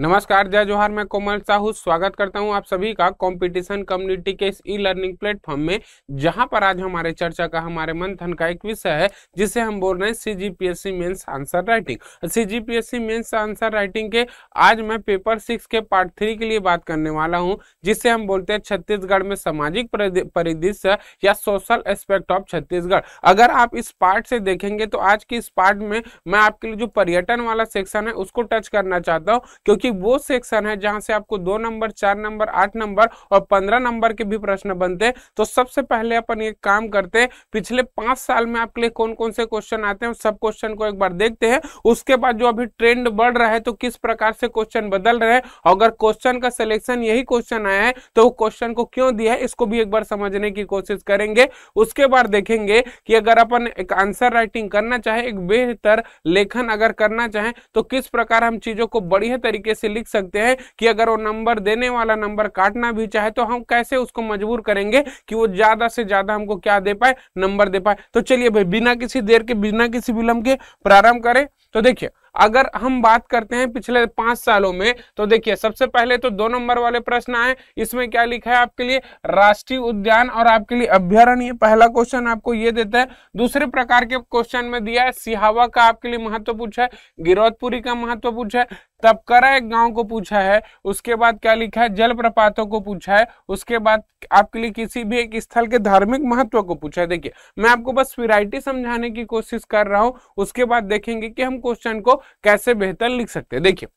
नमस्कार जय जोहार मैं कोमल साहू स्वागत करता हूं आप सभी का कंपटीशन कम्युनिटी के इस ई लर्निंग प्लेटफॉर्म में जहां पर आज हमारे चर्चा का हमारे मंथन का एक विषय है जिसे हम बोल रहे हैं C G P S C mains answer writing C G P S C mains answer writing के आज मैं पेपर सिक्स के पार्ट थ्री के लिए बात करने वाला हूँ जिसे हम बोलते हैं छत्तीसगढ़ में सामाजिक परिदृश्य या सोशल एस्पेक्ट ऑफ छत्तीसगढ़ अगर आप इस पार्ट से देखेंगे तो आज के इस पार्ट में मैं आपके लिए जो पर्यटन वाला सेक्शन है उसको टच करना चाहता हूँ क्योंकि क्योंकि वो सेक्शन है जहां से आपको दो नंबर चार नंबर आठ नंबर और पंद्रह नंबर के भी प्रश्न बनते हैं तो सबसे पहले अपन ये काम करते हैं पिछले पांच साल में आपके लिए कौन कौन से क्वेश्चन आते हैं सब क्वेश्चन को एक बार देखते हैं उसके बाद जो अभी ट्रेंड बढ़ रहा है तो किस प्रकार से क्वेश्चन बदल रहे हैं अगर क्वेश्चन का सिलेक्शन यही क्वेश्चन आया है तो क्वेश्चन को क्यों दिया है इसको भी एक बार समझने की कोशिश करेंगे उसके बाद देखेंगे कि अगर अपन एक आंसर राइटिंग करना चाहे एक बेहतर लेखन अगर करना चाहे तो किस प्रकार हम चीजों को बढ़िया तरीके से लिख सकते हैं कि अगर वो नंबर देने वाला नंबर काटना भी चाहे तो हम कैसे उसको मजबूर करेंगे कि वो ज्यादा से ज्यादा हमको क्या दे पाए नंबर दे पाए तो चलिए भाई बिना किसी देर के बिना किसी विलंब के प्रारंभ करें तो देखिए अगर हम बात करते हैं पिछले पांच सालों में तो देखिए सबसे पहले तो दो नंबर वाले प्रश्न आए इसमें क्या लिखा है आपके लिए राष्ट्रीय उद्यान और आपके लिए अभ्यारण्य पहला क्वेश्चन आपको ये देता है दूसरे प्रकार के क्वेश्चन में दिया है सिहावा का आपके लिए महत्व पूछा है गिरोधपुरी का महत्व पूछा है तपकरा एक गांव को पूछा है उसके बाद क्या लिखा है जलप्रपातों को पूछा है उसके बाद आपके लिए किसी भी एक स्थल के धार्मिक महत्व को पूछा है देखिए मैं आपको बस वैरायटी समझाने की कोशिश कर रहा हूं उसके बाद देखेंगे कि हम क्वेश्चन को कैसे बेहतर लिख सकते हैं देखिए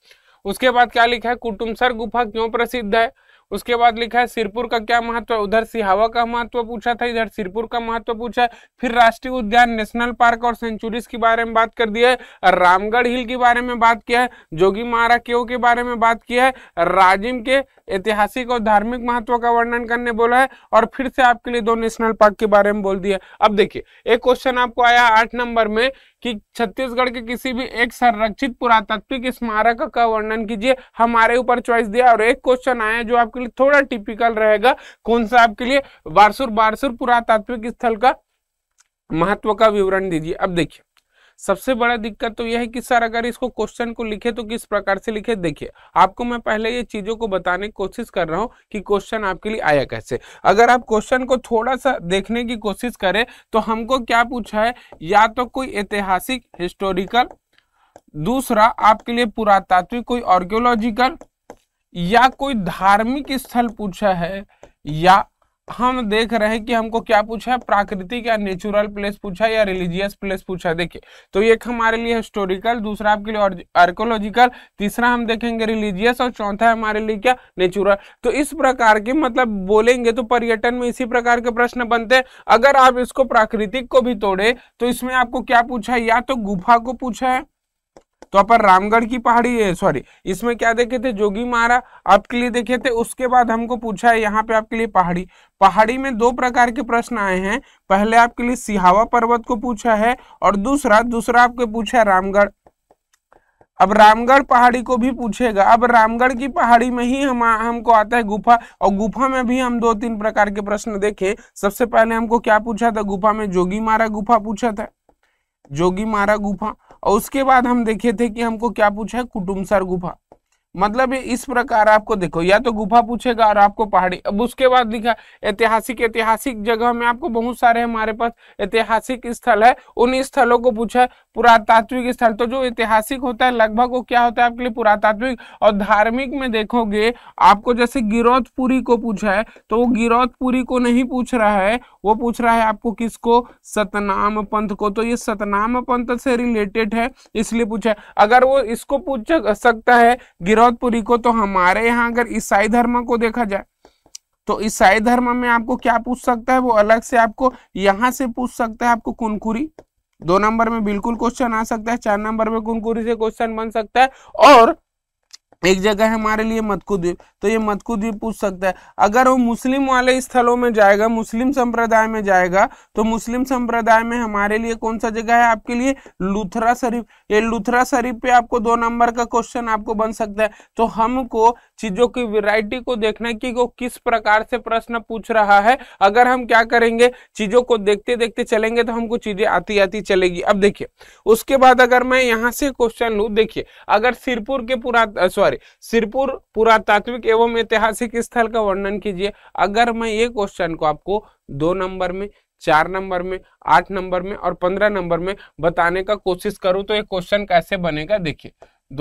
उसके बाद क्या लिखा है कुटुमसर गुफा क्यों प्रसिद्ध है उसके बाद लिखा है सिरपुर का क्या महत्व है उधर सिहावा का महत्व पूछा था इधर सिरपुर का महत्व पूछा है फिर राष्ट्रीय उद्यान नेशनल पार्क और सेंचुरीज के बारे में बात कर दी है रामगढ़ हिल के बारे में बात किया है जोगी मारा केव के बारे में बात किया है राजिम के ऐतिहासिक और धार्मिक महत्व का वर्णन करने बोला है और फिर से आपके लिए दो नेशनल पार्क के बारे में बोल दिया अब देखिए एक क्वेश्चन आपको आया आठ नंबर में कि छत्तीसगढ़ के किसी भी एक संरक्षित पुरातात्विक स्मारक का वर्णन कीजिए हमारे ऊपर चॉइस दिया और एक क्वेश्चन आया जो आपके लिए थोड़ा टिपिकल रहेगा कौन सा आपके लिए बारसुर बारसुर पुरातात्विक स्थल का महत्व का विवरण दीजिए अब देखिए सबसे बड़ा दिक्कत तो यह है कि सर अगर इसको क्वेश्चन को लिखे तो किस प्रकार से लिखे देखिए आपको मैं पहले ये चीज़ों को बताने की कोशिश कर रहा हूँ कि क्वेश्चन आपके लिए आया कैसे अगर आप क्वेश्चन को थोड़ा सा देखने की कोशिश करें तो हमको क्या पूछा है या तो कोई ऐतिहासिक हिस्टोरिकल दूसरा आपके लिए पुरातात्विक कोई आर्क्योलॉजिकल या कोई धार्मिक स्थल पूछा है या हम देख रहे हैं कि हमको क्या पूछा है प्राकृतिक या नेचुरल प्लेस पूछा है या रिलीजियस प्लेस पूछा है देखिए तो एक हमारे लिए हिस्टोरिकल दूसरा आपके लिए आर्कोलॉजिकल तीसरा हम देखेंगे रिलीजियस और चौथा हमारे लिए क्या नेचुरल तो इस प्रकार के मतलब बोलेंगे तो पर्यटन में इसी प्रकार के प्रश्न बनते हैं अगर आप इसको प्राकृतिक को भी तोड़े तो इसमें आपको क्या पूछा है या तो गुफा को पूछा है तो अपन रामगढ़ की पहाड़ी है सॉरी इसमें क्या देखे थे जोगी मारा आपके लिए देखे थे उसके बाद हमको पूछा है यहाँ पे आपके लिए पहाड़ी पहाड़ी में दो प्रकार के प्रश्न आए हैं पहले आपके लिए सिहावा पर्वत को पूछा है और दूसरा दूसरा आपके पूछा है रामगढ़ अब रामगढ़ पहाड़ी को भी पूछेगा अब रामगढ़ की पहाड़ी में ही हम हमको आता है गुफा और गुफा में भी हम दो तीन प्रकार के प्रश्न देखे सबसे पहले हमको क्या पूछा था गुफा में जोगी मारा गुफा पूछा था जोगी मारा गुफा और उसके बाद हम देखे थे कि हमको क्या पूछा है कुटुमसर गुफा मतलब इस प्रकार आपको देखो या तो गुफा पूछेगा और आपको पहाड़ी अब उसके बाद लिखा ऐतिहासिक ऐतिहासिक जगह में आपको बहुत सारे हमारे पास ऐतिहासिक स्थल है उन स्थलों को पूछा है पुरातात्विक स्थल तो जो ऐतिहासिक होता है लगभग वो क्या होता है आपके लिए पुरातात्विक और धार्मिक में देखोगे आपको जैसे गिरौदपुरी को पूछा है तो वो गिरौदपुरी को नहीं पूछ रहा है वो पूछ रहा है आपको किसको सतनाम पंथ को तो ये सतनाम पंथ से रिलेटेड है इसलिए पूछा है अगर वो इसको पूछ सकता है गिरौ जौधपुरी को तो हमारे यहाँ अगर ईसाई धर्म को देखा जाए तो ईसाई धर्म में आपको क्या पूछ सकता है वो अलग से आपको यहाँ से पूछ सकता है आपको कुनकुरी दो नंबर में बिल्कुल क्वेश्चन आ सकता है चार नंबर में कुनकुरी से क्वेश्चन बन सकता है और एक जगह हमारे लिए मतकू द्वीप तो ये मतकू द्वीप पूछ सकता है अगर वो मुस्लिम वाले स्थलों में जाएगा मुस्लिम संप्रदाय में जाएगा तो मुस्लिम संप्रदाय में हमारे लिए कौन सा जगह है आपके लिए लुथरा शरीफ ये लुथरा शरीफ पे आपको दो नंबर का क्वेश्चन आपको बन सकता है तो हमको चीजों की वैरायटी को देखना है कि वो किस प्रकार से प्रश्न पूछ रहा है अगर हम क्या करेंगे चीजों को देखते देखते चलेंगे तो हमको चीजें आती आती चलेगी अब देखिए उसके बाद अगर मैं यहाँ से क्वेश्चन लू देखिए अगर सिरपुर के पुरात सॉरी सिरपुर पुरातात्विक एवं ऐतिहासिक स्थल का वर्णन कीजिए अगर मैं ये क्वेश्चन को आपको दो नंबर में चार नंबर में आठ नंबर में और पंद्रह नंबर में बताने का कोशिश करूं तो ये क्वेश्चन कैसे बनेगा देखिए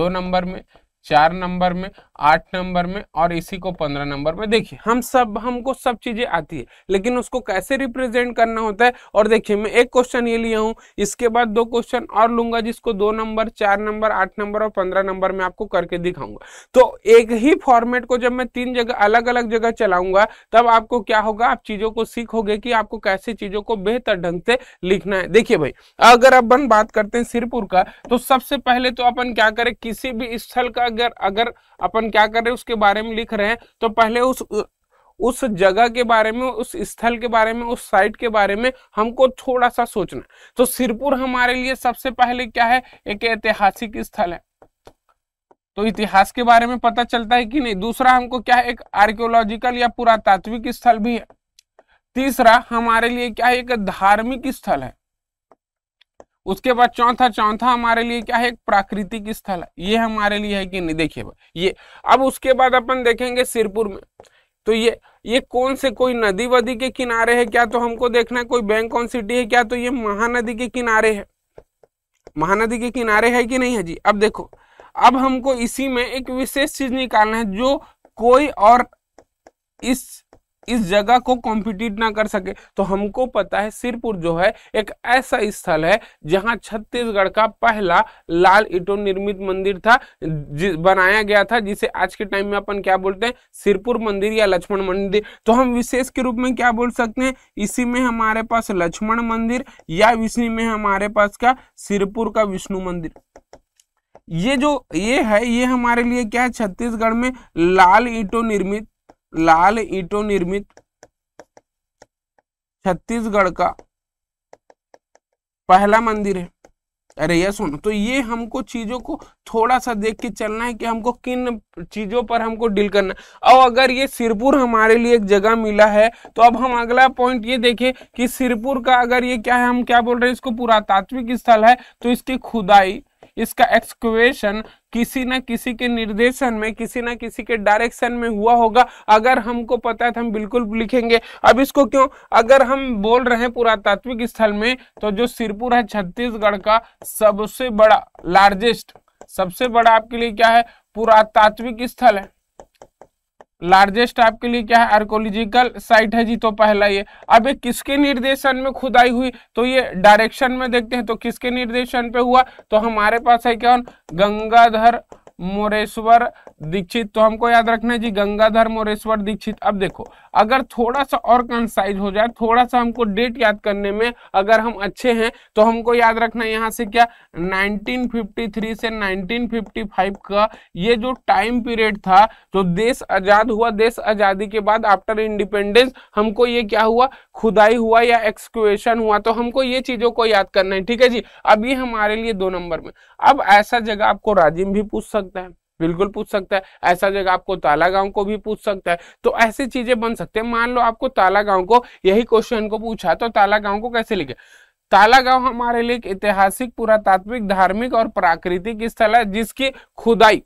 दो नंबर में चार नंबर में आठ नंबर में और इसी को पंद्रह नंबर में देखिए हम सब हमको सब चीजें आती है लेकिन उसको कैसे रिप्रेजेंट करना होता है और देखिए मैं एक क्वेश्चन ये लिया हूँ इसके बाद दो क्वेश्चन और लूंगा जिसको दो नंबर चार नंबर आठ नंबर और पंद्रह नंबर में आपको करके दिखाऊंगा तो एक ही फॉर्मेट को जब मैं तीन जगह अलग अलग जगह चलाऊंगा तब आपको क्या होगा आप चीजों को सीखोगे की आपको कैसे चीजों को बेहतर ढंग से लिखना है देखिए भाई अगर अपन बात करते हैं सिरपुर का तो सबसे पहले तो अपन क्या करें किसी भी स्थल का अगर अगर अपन क्या कर रहे हैं उसके बारे में लिख रहे हैं तो पहले उस उस जगह के बारे में उस स्थल के बारे में उस साइट के बारे में हमको थोड़ा सा सोचना तो सिरपुर हमारे लिए सबसे पहले क्या है एक ऐतिहासिक स्थल है तो इतिहास के बारे में पता चलता है कि नहीं दूसरा हमको क्या है एक आर्कियोलॉजिकल या पुरातात्विक स्थल भी है तीसरा हमारे लिए क्या है एक धार्मिक स्थल है उसके बाद चौथा चौथा हमारे लिए क्या है एक प्राकृतिक स्थल है ये हमारे लिए है कि नहीं देखिए ये अब उसके बाद अपन देखेंगे सिरपुर में तो ये ये कौन से कोई नदी वदी के किनारे है क्या तो हमको देखना है कोई बैंक कौन सिटी है क्या तो ये महानदी के किनारे है महानदी के किनारे है कि नहीं है जी अब देखो अब हमको इसी में एक विशेष चीज निकालना है जो कोई और इस इस जगह को कॉम्पिटिट ना कर सके तो हमको पता है सिरपुर जो है एक ऐसा स्थल है जहां छत्तीसगढ़ का पहला लाल ईटो निर्मित मंदिर था बनाया गया था जिसे आज के टाइम में अपन क्या बोलते हैं सिरपुर मंदिर या लक्ष्मण मंदिर तो हम विशेष के रूप में क्या बोल सकते हैं इसी में हमारे पास लक्ष्मण मंदिर या इसी में हमारे पास का सिरपुर का विष्णु मंदिर ये जो ये है ये हमारे लिए क्या है छत्तीसगढ़ में लाल ईटो निर्मित लाल ईटो निर्मित छत्तीसगढ़ का पहला मंदिर है अरे यह सुनो तो ये हमको चीजों को थोड़ा सा देख के चलना है कि हमको किन चीजों पर हमको डील करना है और अगर ये सिरपुर हमारे लिए एक जगह मिला है तो अब हम अगला पॉइंट ये देखें कि सिरपुर का अगर ये क्या है हम क्या बोल रहे हैं इसको पुरातात्विक स्थल है तो इसकी खुदाई इसका एक्सक्वेशन किसी ना किसी के निर्देशन में किसी ना किसी के डायरेक्शन में हुआ होगा अगर हमको पता है तो हम बिल्कुल लिखेंगे अब इसको क्यों अगर हम बोल रहे हैं पुरातात्विक स्थल में तो जो सिरपुर है छत्तीसगढ़ का सबसे बड़ा लार्जेस्ट सबसे बड़ा आपके लिए क्या है पुरातात्विक स्थल है लार्जेस्ट आपके लिए क्या है आर्कोलॉजिकल साइट है जी तो पहला ये अब ये किसके निर्देशन में खुदाई हुई तो ये डायरेक्शन में देखते हैं तो किसके निर्देशन पे हुआ तो हमारे पास है क्या गंगाधर मोरेश्वर दीक्षित तो हमको याद रखना है जी गंगाधर मोरेश्वर दीक्षित अब देखो अगर थोड़ा सा और कंसाइज हो जाए थोड़ा सा हमको डेट याद करने में अगर हम अच्छे हैं तो हमको याद रखना यहाँ से क्या 1953 से 1955 का ये जो टाइम पीरियड था जो देश आजाद हुआ देश आजादी के बाद आफ्टर इंडिपेंडेंस हमको ये क्या हुआ खुदाई हुआ या एक्सक्यूएशन हुआ तो हमको ये चीजों को याद करना है ठीक है जी अब ये हमारे लिए दो नंबर में अब ऐसा जगह आपको राजिम भी पूछ सकता है बिल्कुल पूछ सकता है ऐसा जगह आपको ताला गांव को भी पूछ सकता है तो ऐसी चीजें बन सकते हैं मान लो आपको ताला गांव को यही क्वेश्चन को पूछा तो ताला गांव को कैसे लिखे तालागांव हमारे लिए एक ऐतिहासिक पुरातात्विक धार्मिक और प्राकृतिक स्थल है जिसकी खुदाई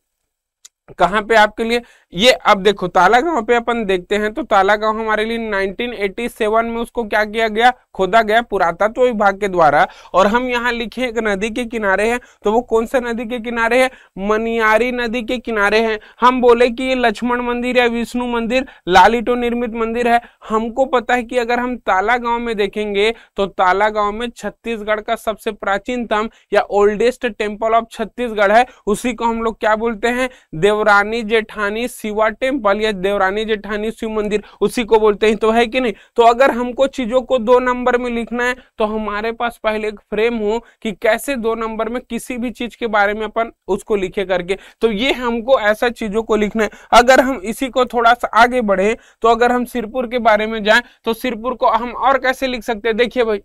कहाँ पे आपके लिए ये अब देखो तालागांव पे अपन देखते हैं तो तालागांव हमारे लिए 1987 में उसको क्या किया गया खोदा गया पुरातत्व तो विभाग के द्वारा और हम यहाँ लिखे एक नदी के किनारे है तो वो कौन सा नदी के किनारे है मनियारी नदी के किनारे है हम बोले कि ये लक्ष्मण मंदिर या विष्णु मंदिर लालिटो निर्मित मंदिर है हमको पता है कि अगर हम ताला गांव में देखेंगे तो ताला गांव में छत्तीसगढ़ का सबसे प्राचीनतम या ओल्डेस्ट टेम्पल ऑफ छत्तीसगढ़ है उसी को हम लोग क्या बोलते हैं देवरानी जेठानी शिवा टेम्पल या देवरानी जेठानी शिव मंदिर उसी को बोलते हैं तो है कि नहीं तो अगर हमको चीजों को दो नंबर नंबर में लिखना है तो हमारे पास पहले एक फ्रेम हो कि कैसे दो नंबर में किसी भी चीज के बारे में अपन उसको लिखे करके तो ये हमको ऐसा चीजों को लिखना है अगर हम इसी को थोड़ा सा आगे बढ़े तो अगर हम सिरपुर के बारे में जाए तो सिरपुर को हम और कैसे लिख सकते हैं देखिए भाई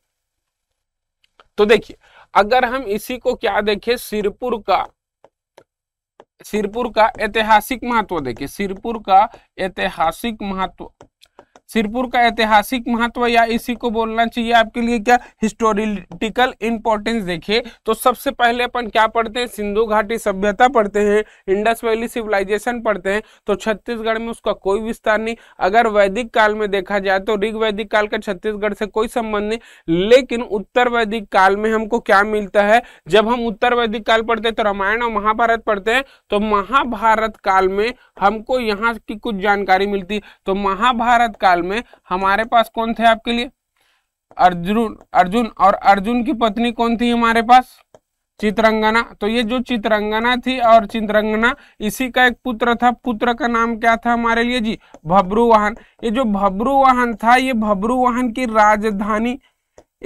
तो देखिए अगर हम इसी को क्या देखे सिरपुर का सिरपुर का ऐतिहासिक महत्व देखिए सिरपुर का ऐतिहासिक महत्व सिरपुर का ऐतिहासिक महत्व या इसी को बोलना चाहिए आपके लिए क्या हिस्टोरिटिकल इंपॉर्टेंस देखिए तो सबसे पहले अपन क्या पढ़ते हैं सिंधु घाटी सभ्यता पढ़ते हैं इंडस वैली सिविलाइजेशन पढ़ते हैं तो छत्तीसगढ़ में उसका कोई विस्तार नहीं अगर वैदिक काल में देखा जाए तो ऋग वैदिक काल का छत्तीसगढ़ से कोई संबंध नहीं लेकिन उत्तर वैदिक काल में हमको क्या मिलता है जब हम उत्तर वैदिक काल पढ़ते हैं तो रामायण और महाभारत पढ़ते हैं तो महाभारत काल में हमको यहाँ की कुछ जानकारी मिलती तो महाभारत काल काल में हमारे पास कौन थे आपके लिए अर्जुन अर्जुन और अर्जुन की पत्नी कौन थी हमारे पास चित्रंगना तो ये जो चित्रंगना थी और चित्रंगना इसी का एक पुत्र था पुत्र का नाम क्या था हमारे लिए जी भब्रुवाहन ये जो भब्रुवाहन था ये भब्रुवाहन की राजधानी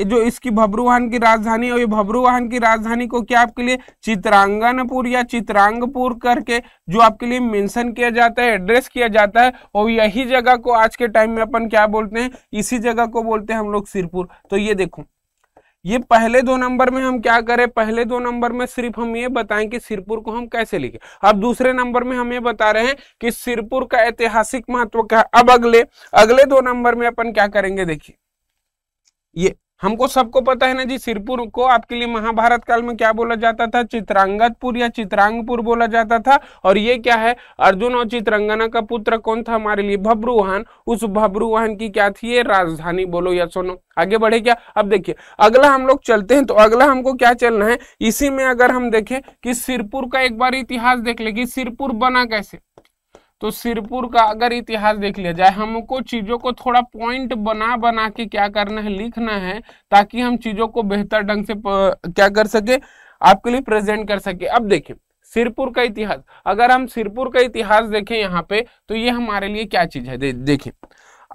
जो इसकी भब्रुवाहन की राजधानी और ये भब्रुवाहन की राजधानी को क्या आपके लिए चित्रांगनपुर या चित्रांगपुर करके जो आपके लिए मेंशन किया जाता है एड्रेस किया जाता है और यही जगह को आज के टाइम में अपन क्या बोलते हैं इसी जगह को बोलते हैं हम लोग सिरपुर तो ये देखो ये पहले दो नंबर में हम क्या करें पहले दो नंबर में सिर्फ हम ये बताएं कि सिरपुर को हम कैसे लिखें अब दूसरे नंबर में हम ये बता रहे हैं कि सिरपुर का ऐतिहासिक महत्व क्या अब अगले अगले दो नंबर में अपन क्या करेंगे देखिए ये हमको सबको पता है ना जी सिरपुर को आपके लिए महाभारत काल में क्या बोला जाता था चित्रांगतपुर या चित्रांगपुर बोला जाता था और ये क्या है अर्जुन और चित्रंगना का पुत्र कौन था हमारे लिए भब्रुवाहन उस भब्रुवाहन की क्या थी ये राजधानी बोलो या सुनो आगे बढ़े क्या अब देखिए अगला हम लोग चलते हैं तो अगला हमको क्या चलना है इसी में अगर हम देखें कि सिरपुर का एक बार इतिहास देख ले कि सिरपुर बना कैसे तो सिरपुर का अगर इतिहास देख लिया जाए हमको चीज़ों को थोड़ा पॉइंट बना बना के क्या करना है लिखना है ताकि हम चीज़ों को बेहतर ढंग से क्या कर सके आपके लिए प्रेजेंट कर सके अब देखिए सिरपुर का इतिहास अगर हम सिरपुर का इतिहास देखें यहाँ पे तो ये हमारे लिए क्या चीज़ है दे, देखिए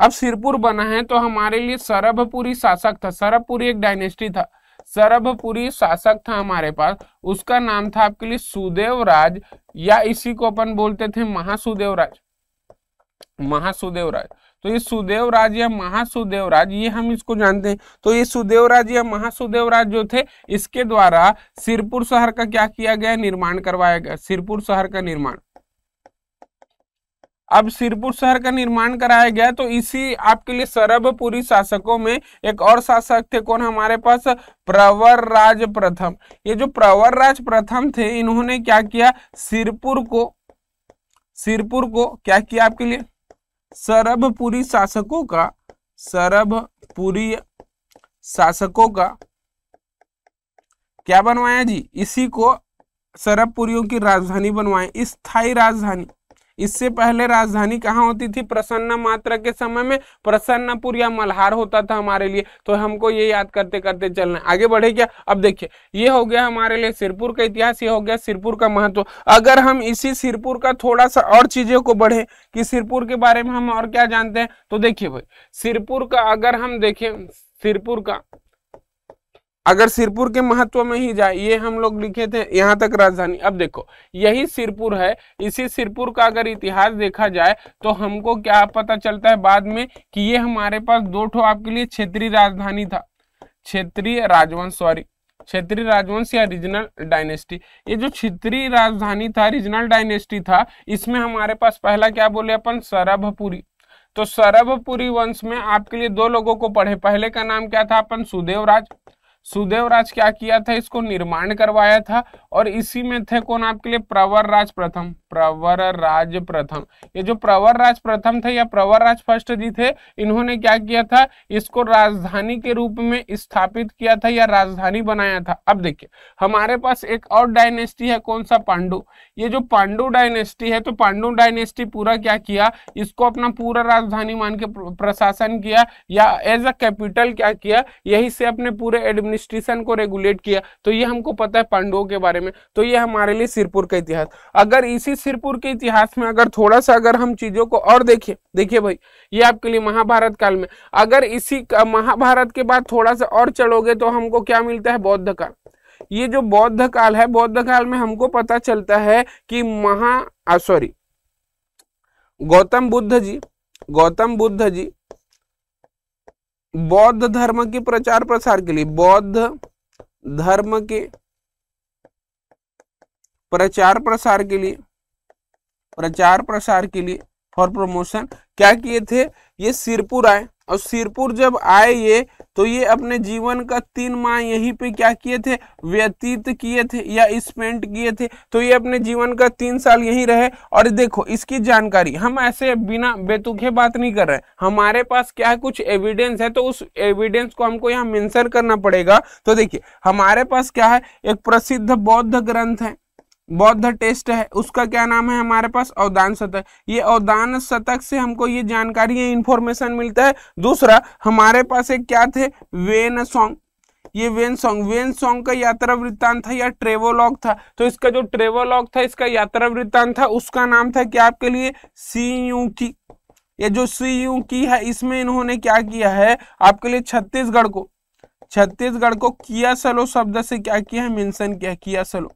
अब सिरपुर बना है तो हमारे लिए सरभपुरी शासक था सरभपुरी एक डायनेस्टी था सरभपुरी शासक था हमारे पास उसका नाम था आपके लिए सुदेव राज या इसी को अपन बोलते थे महासुदेव राज महासुदेव राज तो ये सुदेव राज या महासुदेव राज ये हम इसको जानते हैं तो ये सुदेव राज या महासुदेव राज जो थे इसके द्वारा सिरपुर शहर का क्या किया गया निर्माण करवाया गया सिरपुर शहर का निर्माण अब सिरपुर शहर का निर्माण कराया गया तो इसी आपके लिए सरबपुरी शासकों में एक और शासक थे कौन हमारे पास प्रवर राज प्रथम ये जो प्रवर राज प्रथम थे इन्होंने क्या किया सिरपुर को सिरपुर को क्या किया आपके लिए सरबपुरी शासकों का सरबपुरी शासकों का क्या बनवाया जी इसी को सरबपुरियों की राजधानी बनवाए स्थाई राजधानी इससे पहले राजधानी कहाँ होती थी प्रसन्न मात्रा के समय में प्रसन्नपुर या मल्हार होता था हमारे लिए तो हमको ये याद करते करते चलना आगे बढ़े क्या अब देखिए ये हो गया हमारे लिए सिरपुर का इतिहास ये हो गया सिरपुर का महत्व अगर हम इसी सिरपुर का थोड़ा सा और चीजों को बढ़े कि सिरपुर के बारे में हम और क्या जानते हैं तो देखिए भाई सिरपुर का अगर हम देखें सिरपुर का अगर सिरपुर के महत्व में ही जाए ये हम लोग लिखे थे यहाँ तक राजधानी अब देखो यही सिरपुर है इसी सिरपुर का अगर इतिहास देखा जाए तो हमको क्या पता चलता है बाद में कि ये हमारे पास दो ठो आपके लिए क्षेत्रीय राजधानी था क्षेत्रीय राजवंश सॉरी क्षेत्रीय राजवंश या रीजनल डायनेस्टी ये जो क्षेत्रीय राजधानी था रीजनल डायनेस्टी था इसमें हमारे पास पहला क्या बोले अपन सरभपुरी तो सरभपुरी वंश में आपके लिए दो लोगों को पढ़े पहले का नाम क्या था अपन सुदेव राज सुदेव राज क्या किया था इसको निर्माण करवाया था और इसी में थे कौन आपके लिए प्रवर राज प्रथम प्रवर राज प्रथम ये जो प्रवर राज प्रथम थे या प्रवर राज फर्स्ट जी थे इन्होंने क्या किया था इसको राजधानी के रूप में स्थापित किया था या राजधानी बनाया था अब देखिए हमारे पास एक और डायनेस्टी है कौन सा पांडु ये जो पांडु डायनेस्टी है तो पांडु डायनेस्टी पूरा क्या किया इसको अपना पूरा राजधानी मान के प्रशासन किया या एज अ कैपिटल क्या किया यही से अपने पूरे एडमिनिस्ट्रेशन को रेगुलेट किया तो ये हमको पता है पांडुओं के बारे में तो ये हमारे लिए सिरपुर का इतिहास अगर इसी सिरपुर के इतिहास में अगर थोड़ा सा अगर हम चीजों को और देखिए देखिए भाई ये आपके लिए महाभारत काल में अगर इसी महाभारत के बाद थोड़ा सा और चढ़ोगे तो हमको क्या मिलता है बौद्ध काल ये जो बौद्ध काल है बौद्ध काल में हमको पता चलता है कि महा सॉरी गौतम बुद्ध जी गौतम बुद्ध जी बौद्ध धर्म के प्रचार प्रसार के लिए बौद्ध धर्म के प्रचार प्रसार के लिए प्रचार प्रसार के लिए फॉर प्रमोशन क्या किए थे ये सिरपुर आए और सिरपुर जब आए ये तो ये अपने जीवन का तीन माह यहीं पे क्या किए थे व्यतीत किए थे या स्पेंट किए थे तो ये अपने जीवन का तीन साल यहीं रहे और देखो इसकी जानकारी हम ऐसे बिना बेतुखे बात नहीं कर रहे हमारे पास क्या है कुछ एविडेंस है तो उस एविडेंस को हमको यहाँ मेंशन करना पड़ेगा तो देखिए हमारे पास क्या है एक प्रसिद्ध बौद्ध ग्रंथ है बौद्ध टेस्ट है उसका क्या नाम है हमारे पास अवदान शतक ये अवदान शतक से हमको ये जानकारी या इंफॉर्मेशन मिलता है दूसरा हमारे पास एक क्या थे वेन सॉन्ग ये वेन सॉन्ग वेन सॉन्ग का यात्रा वृत्तांत था या ट्रेवोलॉग था तो इसका जो ट्रेवोलॉग था इसका यात्रा वृत्तांत था उसका नाम था क्या आपके लिए सी यू की ये जो सी यू की है इसमें इन्होंने क्या किया है आपके लिए छत्तीसगढ़ को छत्तीसगढ़ को किया सलो शब्द से क्या किया है मेंशन किया किया सलो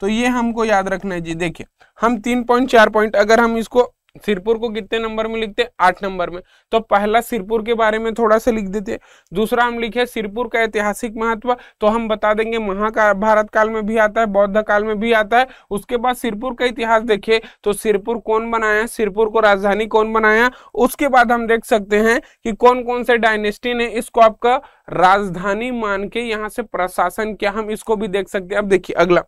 तो ये हमको याद रखना है जी देखिए हम तीन पॉइंट चार पॉइंट अगर हम इसको सिरपुर को कितने नंबर में लिखते हैं आठ नंबर में तो पहला सिरपुर के बारे में थोड़ा सा लिख देते हैं दूसरा हम लिखे सिरपुर का ऐतिहासिक महत्व तो हम बता देंगे महाकाल भारत काल में भी आता है बौद्ध काल में भी आता है उसके बाद सिरपुर का इतिहास देखिए तो सिरपुर कौन बनाया सिरपुर को राजधानी कौन बनाया उसके बाद हम देख सकते हैं कि कौन कौन से डायनेस्टी ने इसको आपका राजधानी मान के यहाँ से प्रशासन किया हम इसको भी देख सकते हैं अब देखिए अगला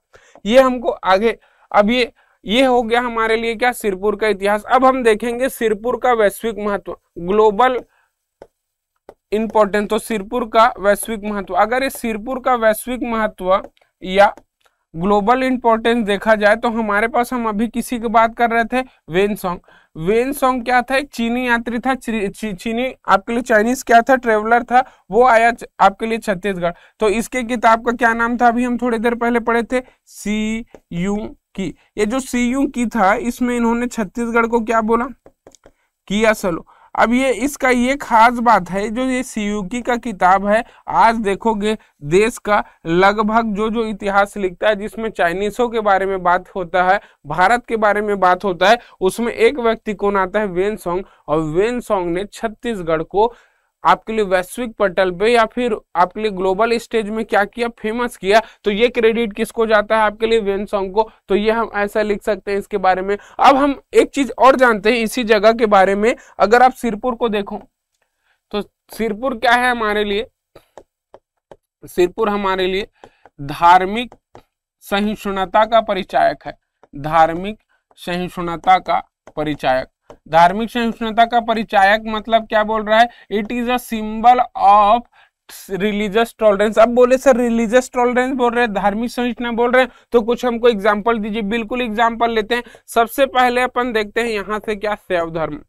ये हमको आगे अब ये ये हो गया हमारे लिए क्या सिरपुर का इतिहास अब हम देखेंगे सिरपुर का वैश्विक महत्व ग्लोबल इंपॉर्टेंस तो सिरपुर का वैश्विक महत्व अगर ये सिरपुर का वैश्विक महत्व या ग्लोबल इंपॉर्टेंस देखा जाए तो हमारे पास हम अभी किसी की बात कर रहे थे वेन सॉन्ग वेन सॉन्ग क्या था एक चीनी यात्री था ची, ची, चीनी आपके लिए चाइनीज क्या था ट्रेवलर था वो आया आपके लिए छत्तीसगढ़ तो इसके किताब का क्या नाम था अभी हम थोड़ी देर पहले पढ़े थे सी यू की ये जो सी यू की था इसमें इन्होंने छत्तीसगढ़ को क्या बोला किया सलो अब ये इसका ये खास बात है जो ये सीयूकी का किताब है आज देखोगे देश का लगभग जो जो इतिहास लिखता है जिसमें चाइनीसों के बारे में बात होता है भारत के बारे में बात होता है उसमें एक व्यक्ति कौन आता है वेन सोंग और वेन सोंग ने छत्तीसगढ़ को आपके लिए वैश्विक पटल पे या फिर आपके लिए ग्लोबल स्टेज में क्या किया फेमस किया तो ये क्रेडिट किसको जाता है आपके लिए वेन सॉन्ग को तो ये हम ऐसा लिख सकते हैं इसके बारे में अब हम एक चीज और जानते हैं इसी जगह के बारे में अगर आप सिरपुर को देखो तो सिरपुर क्या है हमारे लिए सिरपुर हमारे लिए धार्मिक सहिष्णुता का परिचायक है धार्मिक सहिष्णुता का परिचायक धार्मिक सहिष्णुता का परिचायक मतलब क्या बोल रहा है it is a symbol of religious tolerance अब बोले सर रिलीजियस टॉलरेंस बोल रहे हैं धार्मिक सहिष्णुता बोल रहे हैं तो कुछ हमको एग्जाम्पल दीजिए बिल्कुल एग्जाम्पल लेते हैं सबसे पहले अपन देखते हैं यहाँ से क्या सेव धर्म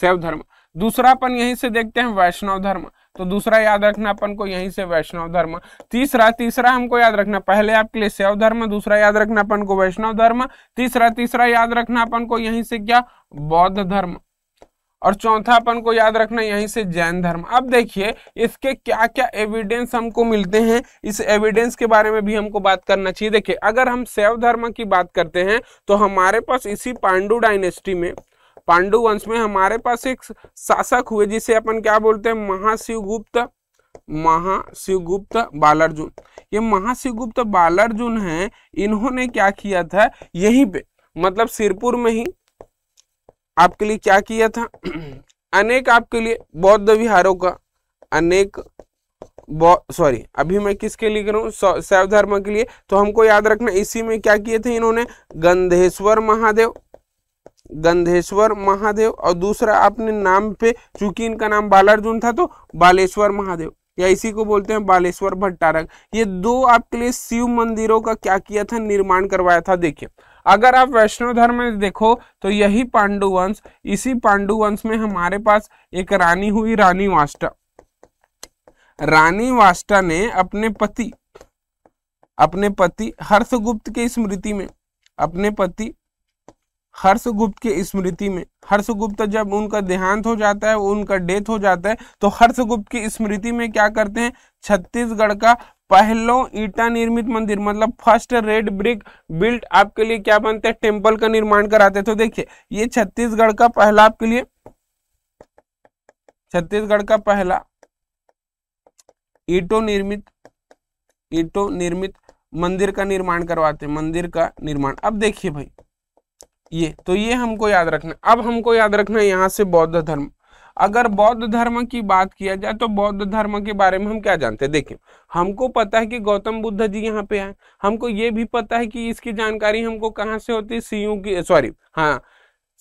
सेव धर्म दूसरा अपन यहीं से देखते हैं वैष्णव धर्म तो दूसरा याद रखना अपन को यहीं से वैष्णव धर्म तीसरा तीसरा हमको याद रखना पहले आपके लिए शैव धर्म दूसरा याद रखना अपन को वैष्णव धर्म तीसरा तीसरा याद रखना अपन को यहीं से क्या बौद्ध धर्म और चौथा अपन को याद रखना यहीं से जैन धर्म अब देखिए इसके क्या क्या एविडेंस हमको मिलते हैं इस एविडेंस के बारे में भी हमको बात करना चाहिए देखिए अगर हम शैव धर्म की बात करते हैं तो हमारे पास इसी पांडु डायनेस्टी में पांडु वंश में हमारे पास एक शासक हुए जिसे अपन क्या बोलते हैं महाशिवगुप्त महाशिवगुप्त बालार्जुन ये महाशिवगुप्त बालार्जुन हैं इन्होंने क्या किया था यहीं पे मतलब सिरपुर में ही आपके लिए क्या किया था अनेक आपके लिए बौद्ध विहारों का अनेक सॉरी अभी मैं किसके लिए करूँ शैव धर्म के लिए तो हमको याद रखना इसी में क्या किए थे इन्होंने गंधेश्वर महादेव गंधेश्वर महादेव और दूसरा अपने नाम पे चूंकि इनका नाम बालार्जुन था तो बालेश्वर महादेव या इसी को बोलते हैं बालेश्वर भट्टारक ये दो आपके लिए शिव मंदिरों का क्या किया था निर्माण करवाया था देखिए अगर आप वैष्णव धर्म में देखो तो यही पांडुवंश इसी पांडुवंश में हमारे पास एक रानी हुई रानी वास्टा रानी वास्टा ने अपने पति अपने पति हर्षगुप्त की स्मृति में अपने पति हर्षगुप्त की स्मृति में हर्षगुप्त जब उनका देहांत हो जाता है उनका डेथ हो जाता है तो हर्षगुप्त की स्मृति में क्या करते हैं छत्तीसगढ़ का पहलो ईटा निर्मित मंदिर मतलब फर्स्ट रेड ब्रिक बिल्ट आपके लिए क्या बनते हैं टेम्पल का निर्माण कराते तो देखिए ये छत्तीसगढ़ का पहला आपके लिए छत्तीसगढ़ का पहला ईटो निर्मित ईटो निर्मित मंदिर का निर्माण करवाते मंदिर का निर्माण अब देखिए भाई ये तो ये हमको याद रखना अब हमको याद रखना यहाँ से बौद्ध धर्म अगर बौद्ध धर्म की बात किया जाए तो बौद्ध धर्म के बारे में हम क्या जानते हैं देखिए हमको पता है कि गौतम बुद्ध जी यहाँ पे आए हमको ये भी पता है कि इसकी जानकारी हमको कहाँ से होती है सीयू की सॉरी हाँ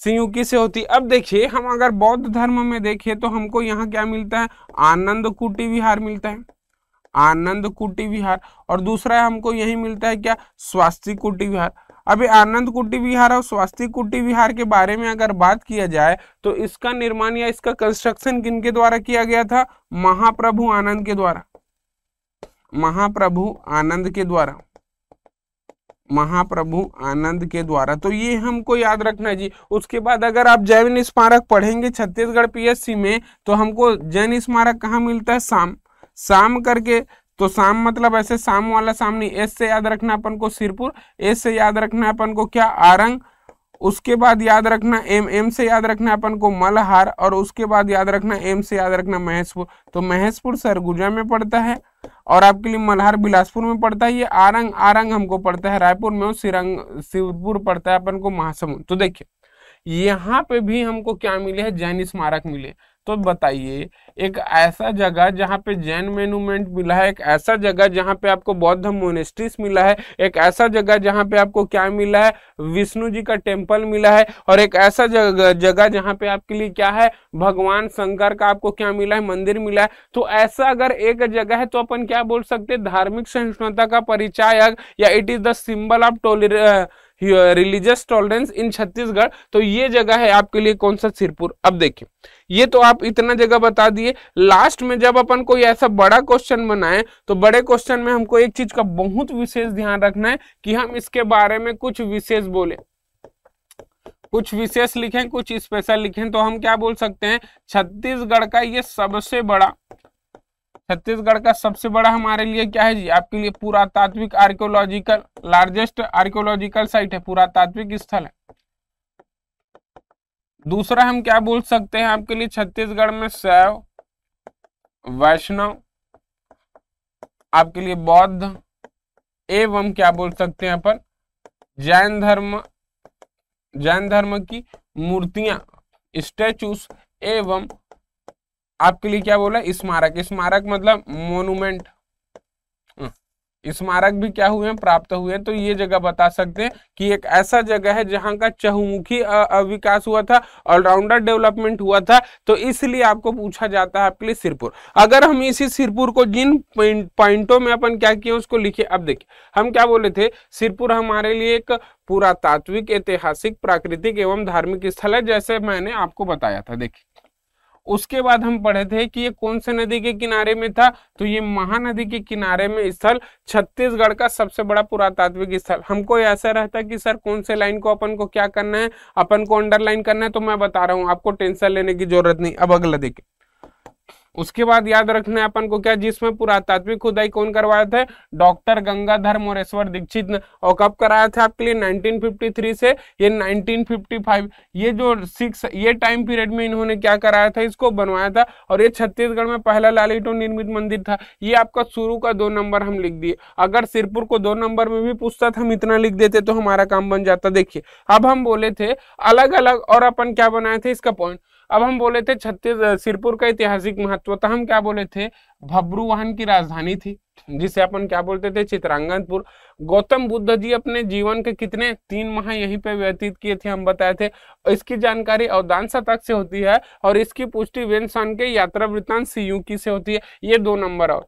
सीयू की से होती अब देखिए हम अगर बौद्ध धर्म में देखिए तो हमको यहाँ क्या मिलता है आनंद कुटी विहार मिलता है आनंद कुटी विहार और दूसरा हमको यही मिलता है क्या स्वास्थ्य कुटी विहार अभी आनंद कुटी विहार और स्वास्थ्य कुटी विहार के बारे में अगर बात किया जाए तो इसका निर्माण या इसका कंस्ट्रक्शन किन के द्वारा किया गया था महाप्रभु आनंद के द्वारा महाप्रभु आनंद के द्वारा महाप्रभु आनंद के द्वारा तो ये हमको याद रखना जी उसके बाद अगर आप जैन स्मारक पढ़ेंगे छत्तीसगढ़ पीएससी में तो हमको जैन स्मारक कहाँ मिलता है शाम शाम करके तो शाम मतलब ऐसे शाम वाला सामने एस से याद रखना अपन को सिरपुर एस से याद रखना अपन को क्या आरंग उसके बाद याद रखना एम एम से याद रखना अपन को मलहार और उसके बाद याद रखना एम से याद रखना महेशपुर तो महेशपुर सरगुजा में पड़ता है और आपके लिए मल्हार बिलासपुर में पड़ता है ये आरंग आरंग हमको पड़ता है रायपुर में और सिरंग शिवपुर पड़ता है अपन को महासमुंद तो देखिए यहाँ पे भी हमको क्या मिले है जैन स्मारक मिले तो बताइए एक ऐसा जगह जहाँ पे जैन मेनूमेंट मिला है एक ऐसा जगह जहाँ पे आपको बौद्ध मोनेस्ट्रीज मिला है एक ऐसा जगह जहाँ पे आपको क्या मिला है विष्णु जी का टेम्पल मिला है और एक ऐसा जगह जगह जहाँ पे आपके लिए क्या है भगवान शंकर का आपको क्या मिला है मंदिर मिला है तो ऐसा अगर एक जगह है तो अपन क्या बोल सकते धार्मिक सहिष्णुता का परिचायक या it is the symbol of toler religious tolerance in Chhattisgarh तो ये जगह है आपके लिए कौन सा सिरपुर अब देखिए ये तो आप इतना जगह बता दिए लास्ट में जब अपन कोई ऐसा बड़ा क्वेश्चन बनाए तो बड़े क्वेश्चन में हमको एक चीज का बहुत विशेष ध्यान रखना है कि हम इसके बारे में कुछ विशेष बोले कुछ विशेष लिखें कुछ स्पेशल लिखें तो हम क्या बोल सकते हैं छत्तीसगढ़ का ये सबसे बड़ा छत्तीसगढ़ का सबसे बड़ा हमारे लिए क्या है जी आपके लिए पुरातात्विक आर्कियोलॉजिकल लार्जेस्ट आर्कियोलॉजिकल साइट है पुरातात्विक स्थल है दूसरा हम क्या बोल सकते हैं आपके लिए छत्तीसगढ़ में शैव वैष्णव आपके लिए बौद्ध एवं क्या बोल सकते हैं अपन जैन धर्म जैन धर्म की मूर्तियां स्टेचूस एवं आपके लिए क्या बोला स्मारक स्मारक मतलब मोनूमेंट हम्म। स्मारक भी क्या हुए प्राप्त हुए तो ये जगह बता सकते हैं कि एक ऐसा जगह है जहां का चहुमुखी विकास हुआ था ऑलराउंडर डेवलपमेंट हुआ था तो इसलिए आपको पूछा जाता है आपके लिए सिरपुर अगर हम इसी सिरपुर को जिन पॉइंटों में अपन क्या किए उसको लिखे अब देखिए हम क्या बोले थे सिरपुर हमारे लिए एक पुरातात्विक ऐतिहासिक प्राकृतिक एवं धार्मिक स्थल है जैसे मैंने आपको बताया था देखिए उसके बाद हम पढ़े थे कि ये कौन से नदी के किनारे में था तो ये महानदी के किनारे में स्थल छत्तीसगढ़ का सबसे बड़ा पुरातात्विक स्थल हमको ऐसा रहता कि सर कौन से लाइन को अपन को क्या करना है अपन को अंडरलाइन करना है तो मैं बता रहा हूँ आपको टेंशन लेने की जरूरत नहीं अब अगला देखिए उसके बाद याद रखना है अपन को क्या जिसमें पुरातात्विक खुदाई कौन करवाए थे डॉक्टर गंगाधर मोरेश्वर दीक्षित ने और कब कराया था आपके लिए 1953 से ये 1955 ये जो सिक्स ये टाइम पीरियड में इन्होंने क्या कराया था इसको बनवाया था और ये छत्तीसगढ़ में पहला लालीटो निर्मित मंदिर था ये आपका शुरू का दो नंबर हम लिख दिए अगर सिरपुर को दो नंबर में भी पूछता था तो हम इतना लिख देते तो हमारा काम बन जाता देखिए अब हम बोले थे अलग अलग और अपन क्या बनाए थे इसका पॉइंट अब हम बोले थे छत्तीस सिरपुर का ऐतिहासिक महत्व तो हम क्या बोले थे भब्रुवाहन की राजधानी थी जिसे अपन क्या बोलते थे चित्रांगनपुर गौतम बुद्ध जी अपने जीवन के कितने तीन माह यहीं पे व्यतीत किए थे हम बताए थे इसकी जानकारी अवदान शतक से होती है और इसकी पुष्टि वेन के यात्रा वृत्तांत सीयू की से होती है ये दो नंबर और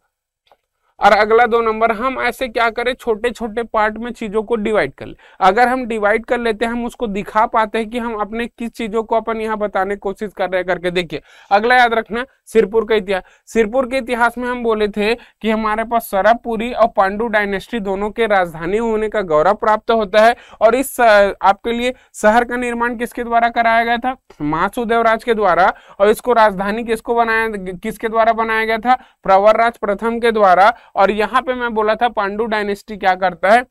और अगला दो नंबर हम ऐसे क्या करें छोटे छोटे पार्ट में चीज़ों को डिवाइड कर ले अगर हम डिवाइड कर लेते हैं हम उसको दिखा पाते हैं कि हम अपने किस चीज़ों को अपन यहाँ बताने की कोशिश कर रहे हैं करके देखिए अगला याद रखना सिरपुर का इतिहास सिरपुर के इतिहास में हम बोले थे कि हमारे पास सरबपुरी और पांडु डायनेस्टी दोनों के राजधानी होने का गौरव प्राप्त होता है और इस आपके लिए शहर का निर्माण किसके द्वारा कराया गया था महासुदेव राज के द्वारा और इसको राजधानी किसको बनाया किसके द्वारा बनाया गया था प्रवर राज प्रथम के द्वारा और यहाँ पे मैं बोला था पांडु डायनेस्टी क्या करता है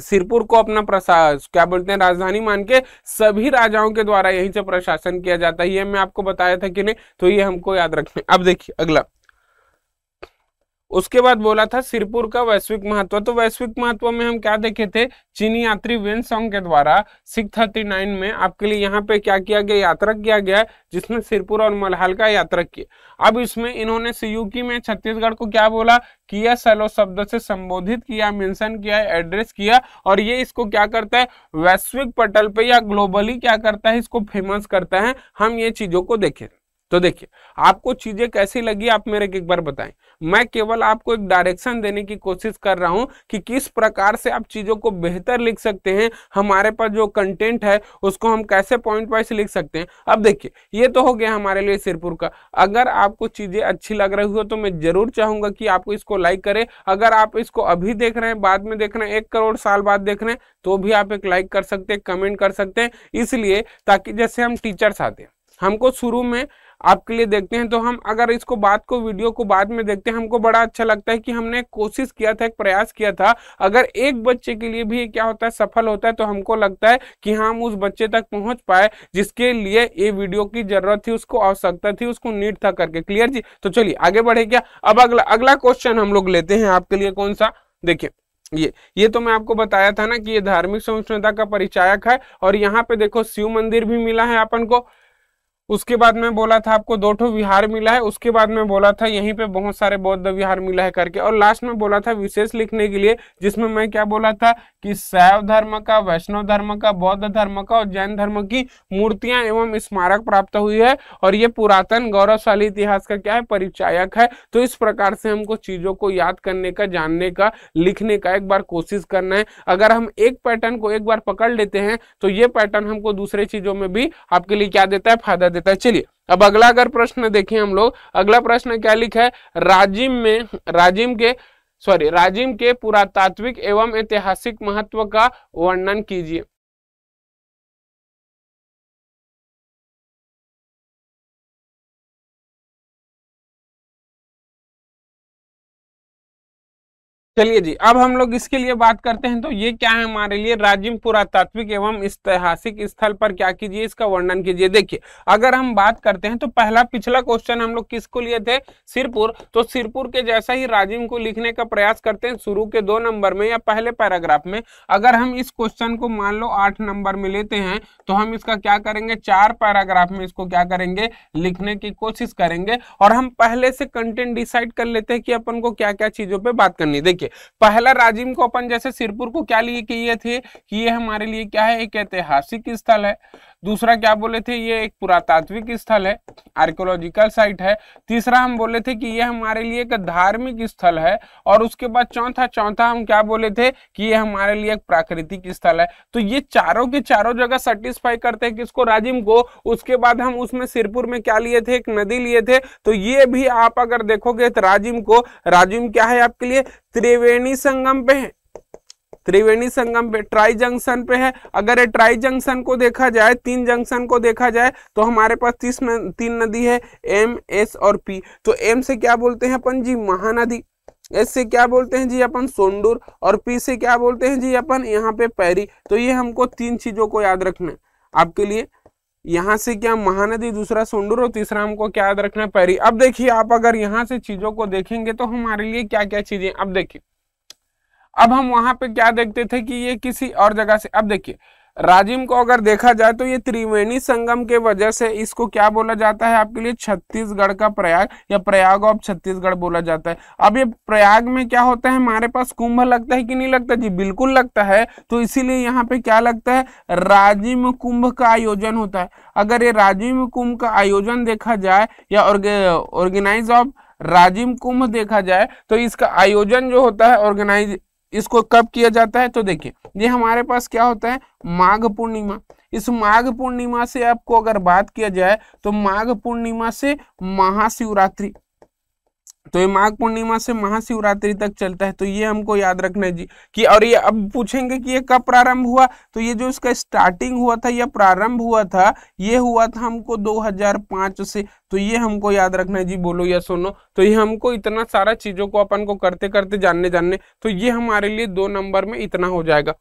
सिरपुर को अपना प्रशास क्या बोलते हैं राजधानी मान के सभी राजाओं के द्वारा यहीं से प्रशासन किया जाता है ये मैं आपको बताया था कि नहीं तो ये हमको याद रखना अब देखिए अगला उसके बाद बोला था सिरपुर का वैश्विक महत्व तो वैश्विक महत्व में हम क्या देखे थे चीनी यात्री वेन सॉन्ग के द्वारा सिक्स थर्टी नाइन में आपके लिए यहाँ पे क्या किया गया यात्रा किया गया जिसमें सिरपुर और मलहाल का यात्रा किया अब इसमें इन्होंने सीयूकी में छत्तीसगढ़ को क्या बोला किया सलो शब्द से संबोधित किया मेंशन किया एड्रेस किया और ये इसको क्या करता है वैश्विक पटल पे या ग्लोबली क्या करता है इसको फेमस करता है हम ये चीजों को देखें तो देखिए आपको चीजें कैसी लगी आप मेरे एक बार बताएं मैं केवल आपको एक डायरेक्शन देने की कोशिश कर रहा हूं कि किस प्रकार से आप चीजों को बेहतर लिख सकते हैं हमारे पास जो कंटेंट है उसको हम कैसे पॉइंट वाइज लिख सकते हैं अब देखिए ये तो हो गया हमारे लिए सिरपुर का अगर आपको चीजें अच्छी लग रही हो तो मैं जरूर चाहूंगा कि आपको इसको लाइक करें अगर आप इसको अभी देख रहे हैं बाद में देख रहे हैं एक करोड़ साल बाद देख रहे हैं तो भी आप एक लाइक कर सकते हैं कमेंट कर सकते हैं इसलिए ताकि जैसे हम टीचर्स आते हैं हमको शुरू में आपके लिए देखते हैं तो हम अगर इसको बात को वीडियो को बाद में देखते हैं हमको बड़ा अच्छा लगता है कि हमने कोशिश किया था एक प्रयास किया था अगर एक बच्चे के लिए भी क्या होता है सफल होता है तो हमको लगता है कि हाँ, हम उस बच्चे तक पहुंच पाए जिसके लिए ये वीडियो की जरूरत थी उसको आवश्यकता थी उसको नीड था करके क्लियर जी तो चलिए आगे बढ़े क्या अब अगला अगला क्वेश्चन हम लोग लेते हैं आपके लिए कौन सा देखिए ये ये तो मैं आपको बताया था ना कि ये धार्मिक सहिष्णुता का परिचायक है और यहाँ पे देखो शिव मंदिर भी मिला है अपन को उसके बाद में बोला था आपको दो ठो विहार मिला है उसके बाद में बोला था यहीं पे बहुत सारे बौद्ध विहार मिला है करके और लास्ट में बोला था विशेष लिखने के लिए जिसमें मैं क्या बोला था कि शैव धर्म का वैष्णव धर्म का बौद्ध धर्म का और जैन धर्म की मूर्तियां एवं स्मारक प्राप्त हुई है और ये पुरातन गौरवशाली इतिहास का क्या है परिचायक है तो इस प्रकार से हमको चीजों को याद करने का जानने का लिखने का एक बार कोशिश करना है अगर हम एक पैटर्न को एक बार पकड़ लेते हैं तो ये पैटर्न हमको दूसरे चीजों में भी आपके लिए क्या देता है फायदा देता है चलिए अब अगला अगर प्रश्न देखें हम लोग अगला प्रश्न क्या लिखा है राजिम में राजिम के सॉरी राजिम के पुरातात्विक एवं ऐतिहासिक महत्व का वर्णन कीजिए चलिए जी अब हम लोग इसके लिए बात करते हैं तो ये क्या है हमारे लिए राजिम पुरातात्विक एवं ऐतिहासिक स्थल पर क्या कीजिए इसका वर्णन कीजिए देखिए अगर हम बात करते हैं तो पहला पिछला क्वेश्चन हम लोग किसको लिए थे सिरपुर तो सिरपुर के जैसा ही राजिम को लिखने का प्रयास करते हैं शुरू के दो नंबर में या पहले पैराग्राफ में अगर हम इस क्वेश्चन को मान लो आठ नंबर में लेते हैं तो हम इसका क्या करेंगे चार पैराग्राफ में इसको क्या करेंगे लिखने की कोशिश करेंगे और हम पहले से कंटेंट डिसाइड कर लेते हैं कि अपन को क्या क्या चीजों पर बात करनी देखिए पहला राजिम को अपन जैसे सिरपुर को क्या लिए किए थे कि ये हमारे लिए क्या है एक ऐतिहासिक स्थल है दूसरा क्या बोले थे ये एक पुरातात्विक स्थल है आर्कोलॉजिकल साइट है तीसरा हम बोले थे कि ये हमारे लिए एक धार्मिक स्थल है और उसके बाद चौथा चौथा हम क्या बोले थे कि ये हमारे लिए एक प्राकृतिक स्थल है तो ये चारों के चारों जगह सेटिस्फाई करते हैं किसको राजिम को उसके बाद हम उसमें सिरपुर में क्या लिए थे एक नदी लिए थे तो ये भी आप अगर देखोगे तो राजिम को राजिम क्या है आपके लिए त्रिवेणी संगम पे है त्रिवेणी संगम पे ट्राई जंक्शन पे है अगर ये ट्राई जंक्शन को देखा जाए तीन जंक्शन को देखा जाए तो हमारे पास तीस न, तीन नदी है एम एस और पी तो एम से क्या बोलते हैं अपन जी महानदी एस से क्या बोलते हैं जी अपन सोंडूर और पी से क्या बोलते हैं जी अपन यहाँ पे पैरी तो ये हमको तीन चीजों को याद रखना है आपके लिए यहाँ से क्या महानदी दूसरा सोंडूर और तीसरा हमको क्या याद रखना है पैरी अब देखिए आप अगर यहाँ से चीजों को देखेंगे तो हमारे लिए क्या क्या चीजें अब देखिए अब हम वहां पे क्या देखते थे कि ये किसी और जगह से अब देखिए राजिम को अगर देखा जाए तो ये त्रिवेणी संगम के वजह से इसको क्या बोला जाता है आपके लिए छत्तीसगढ़ का प्रयाग या प्रयाग ऑफ छत्तीसगढ़ बोला जाता है अब ये प्रयाग में क्या होता है हमारे पास कुंभ लगता है कि नहीं लगता जी बिल्कुल लगता है तो इसीलिए यहाँ पे क्या लगता है राजिम कुंभ का आयोजन होता है अगर ये राजिम कुंभ का आयोजन देखा जाए या ऑर्गेनाइज ऑफ राजिम कुंभ देखा जाए तो इसका आयोजन जो होता है ऑर्गेनाइज इसको कब किया जाता है तो देखिए ये हमारे पास क्या होता है माघ पूर्णिमा इस माघ पूर्णिमा से आपको अगर बात किया जाए तो माघ पूर्णिमा से महाशिवरात्रि तो ये माघ पूर्णिमा से महाशिवरात्रि तक चलता है तो ये हमको याद रखना है जी कि और ये अब पूछेंगे कि ये कब प्रारंभ हुआ तो ये जो इसका स्टार्टिंग हुआ था या प्रारंभ हुआ था ये हुआ था हमको 2005 से तो ये हमको याद रखना है जी बोलो या सुनो तो ये हमको इतना सारा चीजों को अपन को करते करते जानने जानने तो ये हमारे लिए दो नंबर में इतना हो जाएगा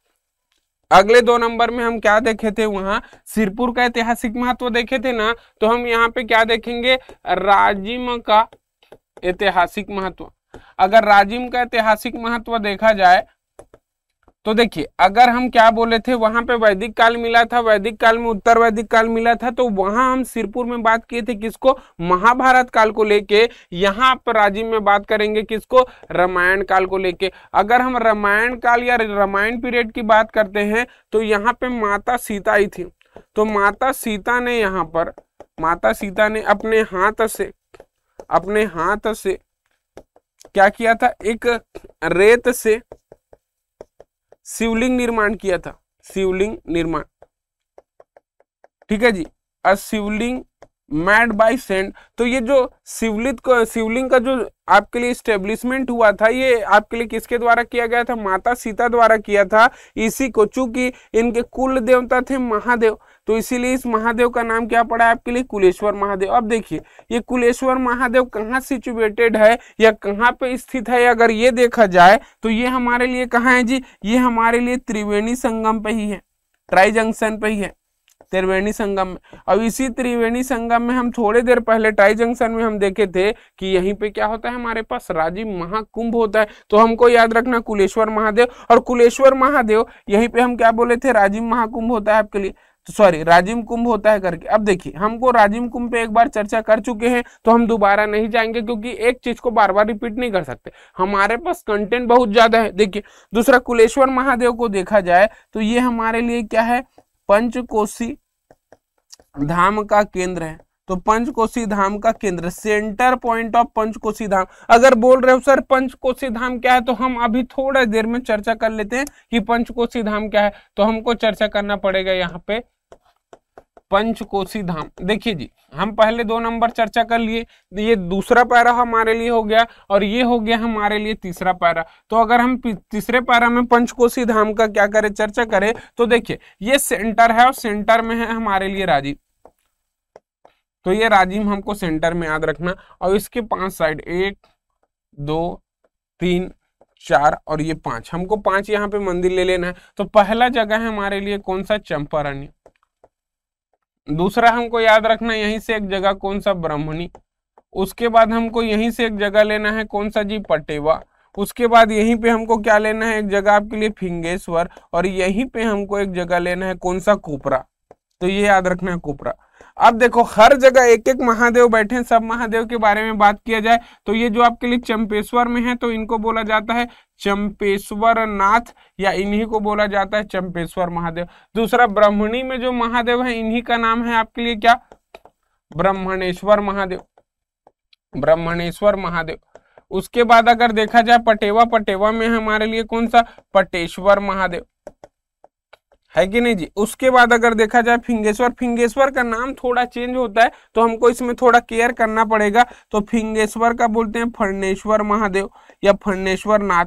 अगले दो नंबर में हम क्या देखे थे वहां सिरपुर का ऐतिहासिक महत्व देखे थे ना तो हम यहाँ पे क्या देखेंगे राजिम का ऐतिहासिक महत्व अगर राजिम का ऐतिहासिक महत्व देखा जाए तो देखिए अगर हम क्या बोले थे वहां पे वैदिक काल मिला था वैदिक काल में उत्तर वैदिक काल मिला था तो वहां हम सिरपुर में बात किए थे किसको महाभारत काल को लेके यहाँ पर राजीव में बात करेंगे किसको रामायण काल को लेके अगर हम रामायण काल या रामायण पीरियड की बात करते हैं तो यहाँ पे माता सीता ही थी तो माता सीता ने यहाँ पर माता सीता ने अपने हाथ से अपने हाथ से क्या किया था एक रेत से शिवलिंग निर्माण किया था शिवलिंग निर्माण ठीक है जी a Shivling made by sand तो ये जो शिवलित शिवलिंग का जो आपके लिए स्टेब्लिशमेंट हुआ था ये आपके लिए किसके द्वारा किया गया था माता सीता द्वारा किया था इसी को चूंकि इनके कुल देवता थे महादेव तो इसीलिए इस महादेव का नाम क्या पड़ा है आपके लिए कुलेश्वर महादेव अब देखिए ये कुलेश्वर महादेव कहाँ सिचुएटेड है या कहाँ पे स्थित है अगर ये देखा जाए तो ये हमारे लिए कहाँ है जी ये हमारे लिए त्रिवेणी संगम पे ही है ट्राई जंक्शन पे ही है त्रिवेणी संगम में अब इसी त्रिवेणी संगम में हम थोड़े देर पहले ट्राई जंक्शन में हम देखे थे कि यहीं पे क्या होता है हमारे पास राजीव महाकुंभ होता है तो हमको याद रखना कुलेश्वर महादेव और कुलेश्वर महादेव यहीं पे हम क्या बोले थे राजीव महाकुंभ होता है आपके लिए सॉरी तो राजीव कुंभ होता है करके अब देखिए हमको राजीव कुंभ पे एक बार चर्चा कर चुके हैं तो हम दोबारा नहीं जाएंगे क्योंकि एक चीज को बार बार रिपीट नहीं कर सकते हमारे पास कंटेंट बहुत ज्यादा है देखिए दूसरा कुलेश्वर महादेव को देखा जाए तो ये हमारे लिए क्या है पंचकोशी धाम का केंद्र है तो पंचकोशी धाम का केंद्र center point of Panchkoshi Dham अगर बोल रहे हो सर पंचकोशी धाम क्या है तो हम अभी थोड़ा देर में चर्चा कर लेते हैं कि पंचकोशी धाम क्या है तो हमको चर्चा करना पड़ेगा यहाँ पे पंचकोशी धाम देखिए जी हम पहले दो नंबर चर्चा कर लिए ये दूसरा पैरा हमारे लिए हो गया और ये हो गया हमारे लिए तीसरा पैरा तो अगर हम तीसरे पैरा में पंचकोशी धाम का क्या करें चर्चा करें तो देखिए ये सेंटर है और सेंटर में है हमारे लिए राजीव तो ये राजीव हमको सेंटर में याद रखना और इसके पांच साइड एक दो तीन चार और ये पांच हमको पांच यहाँ पे मंदिर ले लेना है तो पहला जगह है हमारे लिए कौन सा चंपारण्य दूसरा हमको याद रखना यहीं से एक जगह कौन सा ब्राह्मणी उसके बाद हमको यहीं से एक जगह लेना है कौन सा जी पटेवा उसके बाद यहीं पे हमको क्या लेना है एक जगह आपके लिए फिंगेश्वर और यहीं पे हमको एक जगह लेना है कौन सा कोपरा तो ये याद रखना है कोपरा अब देखो हर जगह एक एक महादेव बैठे हैं सब महादेव के बारे में बात किया जाए तो ये जो आपके लिए चंपेश्वर में है तो इनको बोला जाता है चंपेश्वर नाथ या इन्हीं को बोला जाता है चंपेश्वर महादेव दूसरा ब्राह्मणी में जो महादेव है इन्हीं का नाम है आपके लिए क्या ब्रह्मणेश्वर महादेव ब्रह्मणेश्वर महादेव उसके बाद अगर देखा जाए पटेवा पटेवा में हमारे लिए कौन सा पटेश्वर महादेव है कि नहीं जी उसके बाद अगर देखा जाए फिंगेश्वर फिंगेश्वर का नाम थोड़ा चेंज होता है तो हमको इसमें थोड़ा केयर करना पड़ेगा तो फिंगेश्वर का बोलते हैं फर्णेश्वर महादेव या फर्णेश्वर नाथ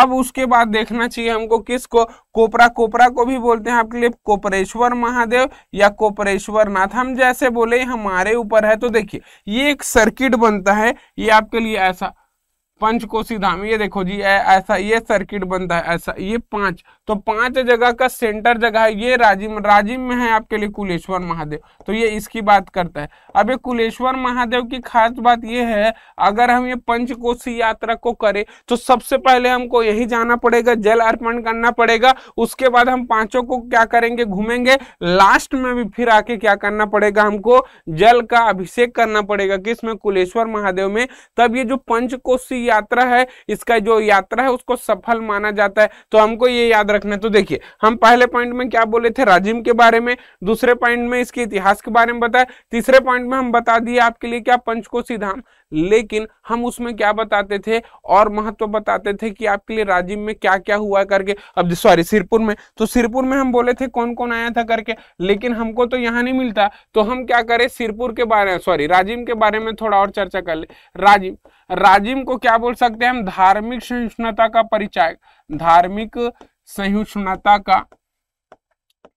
अब उसके बाद देखना चाहिए हमको किसको कोपरा कोपरा को भी बोलते हैं आपके लिए कोपरेश्वर महादेव या कोपरेश्वर नाथ हम जैसे बोले हमारे ऊपर है तो देखिए ये एक सर्किट बनता है ये आपके लिए ऐसा पंचकोशी धाम ये देखो जी ऐसा ये सर्किट बनता है ऐसा ये पांच तो पांच जगह का सेंटर जगह है ये राजीव राजीव में है आपके लिए कुलेश्वर महादेव तो ये इसकी बात करता है अब ये कुलेश्वर महादेव की खास बात ये है अगर हम ये पंचकोशी यात्रा को करें तो सबसे पहले हमको यही जाना पड़ेगा जल अर्पण करना पड़ेगा उसके बाद हम पांचों को क्या करेंगे घूमेंगे लास्ट में भी फिर आके क्या करना पड़ेगा हमको जल का अभिषेक करना पड़ेगा किसमें कुलेश्वर महादेव में तब ये जो पंचकोशी यात्रा है इसका जो यात्रा है उसको सफल माना जाता है तो हमको ये याद रखना है तो देखिए हम पहले पॉइंट में क्या बोले थे राजिम के बारे में दूसरे पॉइंट में इसके इतिहास के बारे में बताया तीसरे पॉइंट में हम बता दिए आपके लिए क्या पंचकोशी धाम लेकिन हम उसमें क्या बताते थे और महत्व बताते थे कि आपके लिए राजिम में क्या क्या हुआ करके अब सॉरी सिरपुर में तो सिरपुर में हम बोले थे कौन कौन आया था करके लेकिन हमको तो यहाँ नहीं मिलता तो हम क्या करें सिरपुर के बारे में सॉरी राजिम के बारे में थोड़ा और चर्चा कर ले राजिम राजिम को क्या बोल सकते हैं हम धार्मिक सहिष्णुता का परिचायक धार्मिक सहिष्णुता का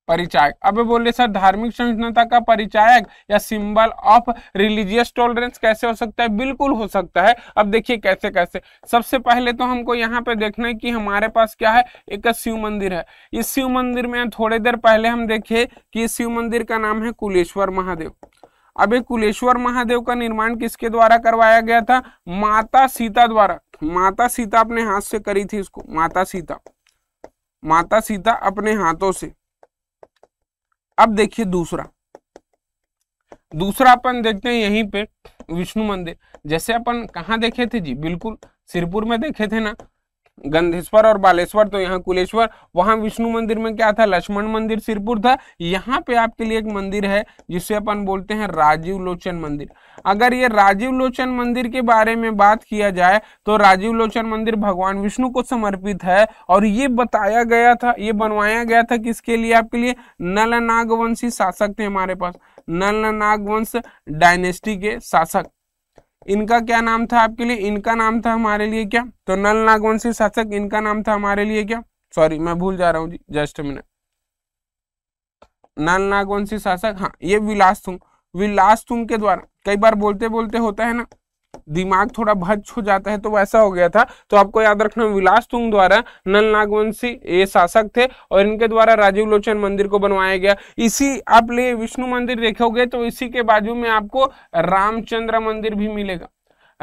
परिचायक अब बोले सर धार्मिक सहिष्णुता का परिचायक या सिंबल ऑफ रिलीजियस टॉलरेंस कैसे हो सकता है बिल्कुल हो सकता है अब देखिए कैसे कैसे सबसे पहले तो हमको यहाँ पे देखना है कि हमारे पास क्या है एक शिव मंदिर है इस शिव मंदिर में थोड़ी देर पहले हम देखे कि शिव मंदिर का नाम है कुलेश्वर महादेव अब ये कुलेश्वर महादेव का निर्माण किसके द्वारा करवाया गया था माता सीता द्वारा माता सीता अपने हाथ से करी थी इसको माता सीता माता सीता अपने हाथों से अब देखिए दूसरा दूसरा अपन देखते हैं यहीं पे विष्णु मंदिर जैसे अपन कहा देखे थे जी बिल्कुल सिरपुर में देखे थे ना गंधेश्वर और बालेश्वर तो यहाँ कुलेश्वर वहां विष्णु मंदिर में क्या था लक्ष्मण मंदिर सिरपुर था यहाँ पे आपके लिए एक मंदिर है जिसे अपन बोलते हैं राजीव लोचन मंदिर अगर ये राजीव लोचन मंदिर के बारे में बात किया जाए तो राजीव लोचन मंदिर भगवान विष्णु को समर्पित है और ये बताया गया था ये बनवाया गया था किसके लिए आपके लिए नल नागवंशी शासक थे हमारे पास नल नागवंश डायनेस्टी के शासक इनका क्या नाम था आपके लिए इनका नाम था हमारे लिए क्या तो नल नागवंशी शासक इनका नाम था हमारे लिए क्या सॉरी मैं भूल जा रहा हूँ जी जस्ट मिनट नल नागवंशी शासक हाँ ये विलास तुंग विलास तुंग के द्वारा कई बार बोलते बोलते होता है ना दिमाग थोड़ा भज हो जाता है तो वैसा हो गया था तो आपको याद रखना विलास तुंग द्वारा नल नागवंशी ये शासक थे और इनके द्वारा राजीव लोचन मंदिर को बनवाया गया इसी आप ले विष्णु मंदिर देखोगे तो इसी के बाजू में आपको रामचंद्र मंदिर भी मिलेगा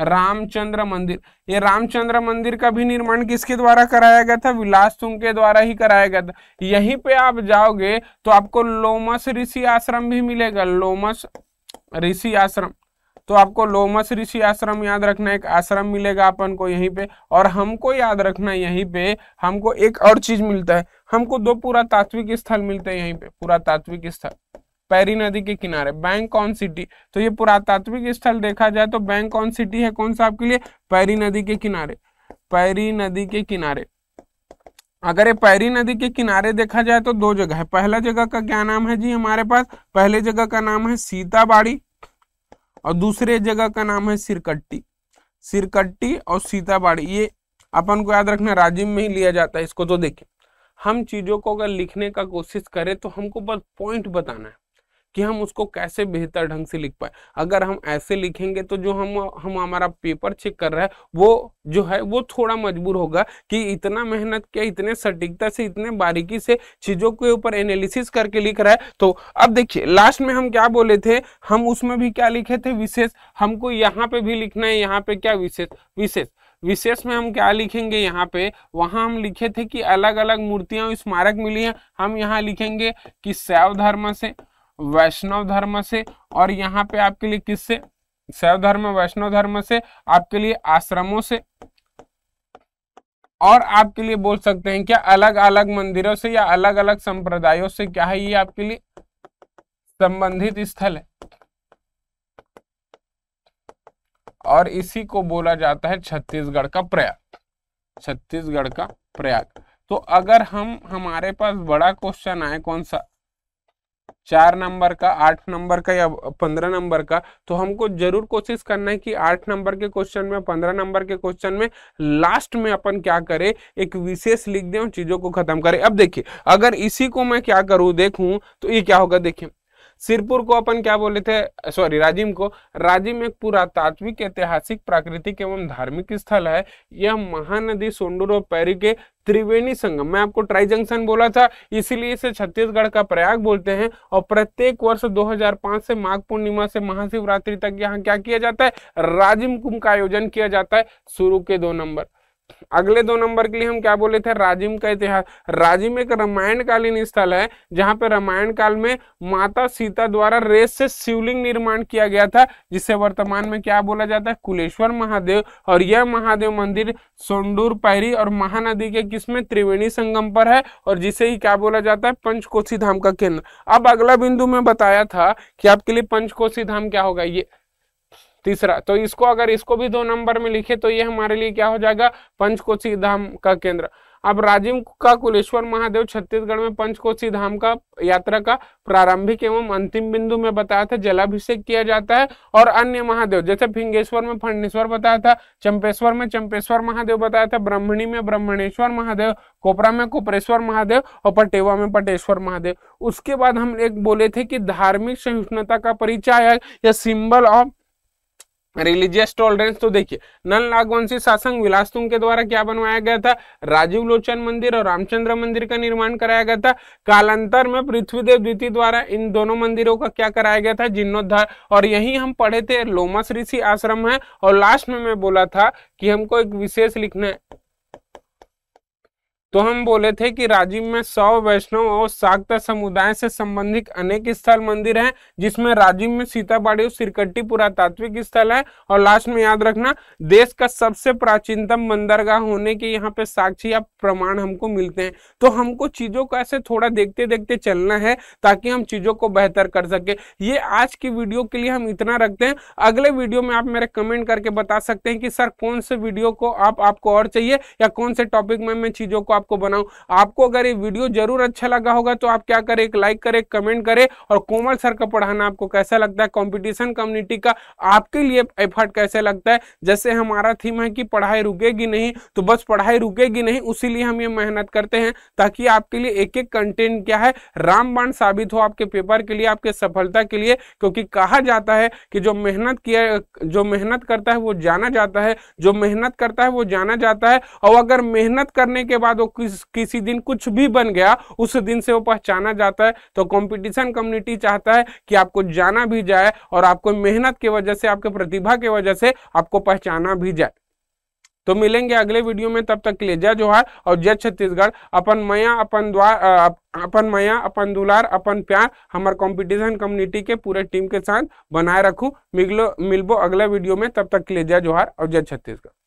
रामचंद्र मंदिर ये रामचंद्र मंदिर का भी निर्माण किसके द्वारा कराया गया था विलास तुंग के द्वारा ही कराया गया था यहीं पे आप जाओगे तो आपको लोमस ऋषि आश्रम भी मिलेगा लोमस ऋषि आश्रम तो आपको लोमस ऋषि आश्रम याद रखना एक आश्रम मिलेगा अपन को यहीं पे और हमको याद रखना यहीं पे हमको एक और चीज मिलता है हमको दो पुरातात्विक स्थल मिलते हैं यहीं पे पुरातात्विक स्थल पैरी नदी के किनारे बैंकॉन सिटी तो ये पुरातात्विक स्थल देखा जाए तो बैंकॉन सिटी है कौन सा आपके लिए पैरी नदी के किनारे पैरी नदी के किनारे अगर ये पैरी नदी के किनारे देखा जाए तो दो जगह है पहला जगह का क्या नाम है जी हमारे पास पहले जगह का नाम है सीताबाड़ी और दूसरे जगह का नाम है सिरकट्टी सिरकट्टी और सीताबाड़ी ये अपन को याद रखना राजीव में ही लिया जाता है इसको तो देखिए हम चीज़ों को अगर लिखने का कोशिश करें तो हमको बस पॉइंट बताना है कि हम उसको कैसे बेहतर ढंग से लिख पाए अगर हम ऐसे लिखेंगे तो जो हम हम हमारा पेपर चेक कर रहा है वो जो है वो थोड़ा मजबूर होगा कि इतना मेहनत किया इतने सटीकता से इतने बारीकी से चीज़ों के ऊपर एनालिसिस करके लिख रहा है तो अब देखिए लास्ट में हम क्या बोले थे हम उसमें भी क्या लिखे थे विशेष हमको यहाँ पे भी लिखना है यहाँ पे क्या विशेष विशेष विशेष में हम क्या लिखेंगे यहाँ पे वहाँ हम लिखे थे कि अलग अलग मूर्तियां स्मारक मिली हैं हम यहाँ लिखेंगे कि सैव धर्म से वैष्णव धर्म से और यहाँ पे आपके लिए किससे शैव धर्म वैष्णव धर्म से आपके लिए आश्रमों से और आपके लिए बोल सकते हैं क्या अलग अलग मंदिरों से या अलग अलग संप्रदायों से क्या है ये आपके लिए संबंधित स्थल है और इसी को बोला जाता है छत्तीसगढ़ का प्रयाग छत्तीसगढ़ का प्रयाग तो अगर हम हमारे पास बड़ा क्वेश्चन आए कौन सा चार नंबर का आठ नंबर का या पंद्रह नंबर का तो हमको जरूर कोशिश करना है कि आठ नंबर के क्वेश्चन में पंद्रह नंबर के क्वेश्चन में लास्ट में अपन क्या करें एक विशेष लिख दें और चीजों को खत्म करें अब देखिए अगर इसी को मैं क्या करूं देखूं तो ये क्या होगा देखिए सिरपुर को अपन क्या बोले थे सॉरी राजिम को राजिम एक पुरातात्विक ऐतिहासिक प्राकृतिक एवं धार्मिक स्थल है यह महानदी सोंडूर और पैरी के त्रिवेणी संगम मैं आपको ट्राई जंक्शन बोला था इसीलिए इसे छत्तीसगढ़ का प्रयाग बोलते हैं और प्रत्येक वर्ष 2005 से माघ पूर्णिमा से महाशिवरात्रि तक यहाँ क्या किया जाता है राजिम कुंभ का आयोजन किया जाता है शुरू के दो नंबर अगले दो नंबर के लिए हम क्या बोले थे राजिम का इतिहास राजिम एक रामायण कालीन स्थल है जहां पर रामायण काल में माता सीता द्वारा रेस से शिवलिंग निर्माण किया गया था जिसे वर्तमान में क्या बोला जाता है कुलेश्वर महादेव और यह महादेव मंदिर सोंडूर पैरी और महानदी के किसमें त्रिवेणी संगम पर है और जिसे ही क्या बोला जाता है पंचकोशी धाम का केंद्र अब अगला बिंदु में बताया था कि आपके लिए पंचकोशी धाम क्या होगा ये तीसरा तो इसको अगर इसको भी दो नंबर में लिखे तो ये हमारे लिए क्या हो जाएगा पंचकोशी धाम का केंद्र अब राजीव का कुलेश्वर महादेव छत्तीसगढ़ में पंचकोशी धाम का यात्रा का प्रारंभिक एवं अंतिम बिंदु में बताया था जलाभिषेक किया जाता है और अन्य महादेव जैसे फिंगेश्वर में फंडेश्वर बताया था चंपेश्वर में चंपेश्वर महादेव बताया था ब्राह्मणी में ब्रह्मणेश्वर महादेव कोपरा में कोपरेश्वर महादेव और पटेवा में पटेश्वर महादेव उसके बाद हम एक बोले थे कि धार्मिक सहिष्णुता का परिचय या सिंबल ऑफ रिलीजियस टॉलरेंस तो देखिए नल नागवंशी शासन विलासतुंग के द्वारा क्या बनवाया गया था राजीव लोचन मंदिर और रामचंद्र मंदिर का निर्माण कराया गया था कालांतर में पृथ्वीदेव द्वितीय द्वारा इन दोनों मंदिरों का क्या कराया गया था जीर्णोद्धार और यही हम पढ़े थे लोमस ऋषि आश्रम है और लास्ट में मैं बोला था कि हमको एक विशेष लिखना है तो हम बोले थे कि राजीव में सौ वैष्णव और शाक्त समुदाय से संबंधित अनेक स्थल मंदिर हैं जिसमें राजीव में सीताबाड़ी और सिरकट्टी पुरातात्विक स्थल है और लास्ट में याद रखना देश का सबसे प्राचीनतम बंदरगाह होने के यहाँ पे साक्षी या प्रमाण हमको मिलते हैं तो हमको चीजों को ऐसे थोड़ा देखते देखते चलना है ताकि हम चीजों को बेहतर कर सके ये आज की वीडियो के लिए हम इतना रखते हैं अगले वीडियो में आप मेरे कमेंट करके बता सकते हैं कि सर कौन से वीडियो को आप आपको और चाहिए या कौन से टॉपिक में मैं चीजों को आपको बनाऊं आपको अगर ये वीडियो जरूर अच्छा लगा होगा तो आप क्या करें एक लाइक करें कमेंट करें और कोमल सर का पढ़ाना आपको कैसा लगता है कॉम्पिटिशन कम्युनिटी का आपके लिए एफर्ट कैसे लगता है जैसे हमारा थीम है कि पढ़ाई रुकेगी नहीं तो बस पढ़ाई रुकेगी नहीं उसी हम ये मेहनत करते हैं ताकि आपके लिए एक एक कंटेंट क्या है रामबाण साबित हो आपके पेपर के लिए आपके सफलता के लिए क्योंकि कहा जाता है कि जो मेहनत किया जो मेहनत करता है वो जाना जाता है जो मेहनत करता है वो जाना जाता है और अगर मेहनत करने के बाद वो किस किसी दिन कुछ भी बन गया उस दिन से वो पहचाना जाता है तो कंपटीशन कम्युनिटी चाहता है कि आपको जाना भी जाए और आपको मेहनत की वजह से आपके प्रतिभा की वजह से आपको पहचाना भी जाए तो मिलेंगे अगले वीडियो में तब तक के लिए जय जोहार और जय छत्तीसगढ़ अपन मया अपन द्वार अपन मया अपन दुलार अपन प्यार हमारे कंपटीशन कम्युनिटी के पूरे टीम के साथ बनाए रखूं मिलो मिलबो अगले वीडियो में तब तक के लिए जय जोहार और जय छत्तीसगढ़